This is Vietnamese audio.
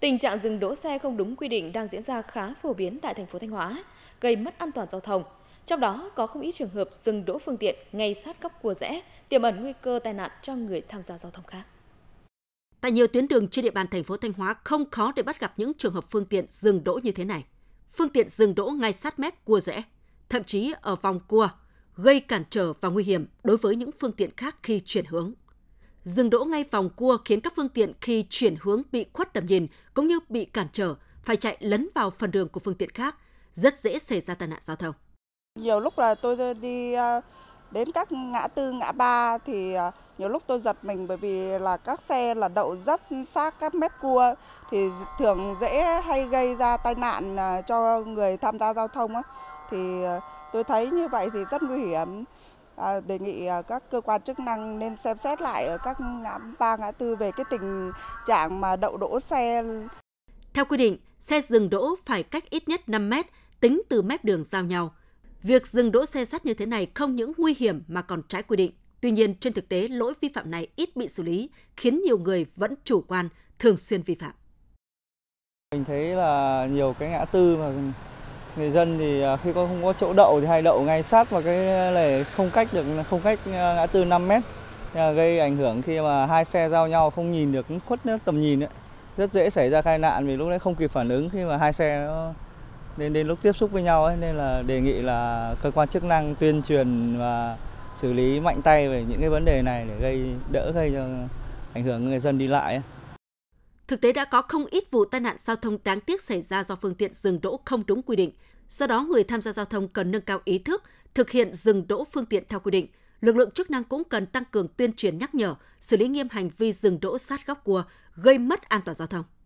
Tình trạng dừng đỗ xe không đúng quy định đang diễn ra khá phổ biến tại thành phố Thanh Hóa, gây mất an toàn giao thông. Trong đó có không ít trường hợp dừng đỗ phương tiện ngay sát góc cua rẽ, tiềm ẩn nguy cơ tai nạn cho người tham gia giao thông khác. Tại nhiều tuyến đường trên địa bàn thành phố Thanh Hóa không khó để bắt gặp những trường hợp phương tiện dừng đỗ như thế này. Phương tiện dừng đỗ ngay sát mép cua rẽ, thậm chí ở vòng cua, gây cản trở và nguy hiểm đối với những phương tiện khác khi chuyển hướng. Dừng đỗ ngay vòng cua khiến các phương tiện khi chuyển hướng bị khuất tầm nhìn cũng như bị cản trở, phải chạy lấn vào phần đường của phương tiện khác, rất dễ xảy ra tai nạn giao thông. Nhiều lúc là tôi, đi à, đến các ngã tư ngã ba thì à, nhiều lúc tôi giật mình bởi vì là các xe là đậu rất sát các mép cua thì thường dễ hay gây ra tai nạn à, cho người tham gia giao thông á. thì tôi thấy như vậy thì rất nguy hiểm Ờ, đề nghị ờ, các cơ quan chức năng nên xem xét lại ở các ngã ba ngã tư về cái tình trạng mà đậu đỗ xe. Theo quy định, xe dừng đỗ phải cách ít nhất 5 mét tính từ mép đường giao nhau. Việc dừng đỗ xe sát như thế này không những nguy hiểm mà còn trái quy định. Tuy nhiên, trên thực tế, lỗi vi phạm này ít bị xử lý, khiến nhiều người vẫn chủ quan, thường xuyên vi phạm. Mình thấy là nhiều cái ngã tư mà người dân thì à, khi có không có chỗ đậu thì hay đậu ngay sát vào cái lề không cách được không cách à, ngã tư 5 mét gây ảnh hưởng khi mà hai xe giao nhau không nhìn được khuất tầm nhìn ấy. rất dễ xảy ra tai nạn vì lúc đấy không kịp phản ứng khi mà hai xe nó đến đến lúc tiếp xúc với nhau ấy nên là đề nghị là cơ quan chức năng tuyên truyền và xử lý mạnh tay về những cái vấn đề này để gây đỡ gây cho ảnh hưởng người dân đi lại ấy. Thực tế đã có không ít vụ tai nạn giao thông đáng tiếc xảy ra do phương tiện dừng đỗ không đúng quy định. Do đó, người tham gia giao thông cần nâng cao ý thức, thực hiện dừng đỗ phương tiện theo quy định. Lực lượng chức năng cũng cần tăng cường tuyên truyền nhắc nhở, xử lý nghiêm hành vi dừng đỗ sát góc cua, gây mất an toàn giao thông.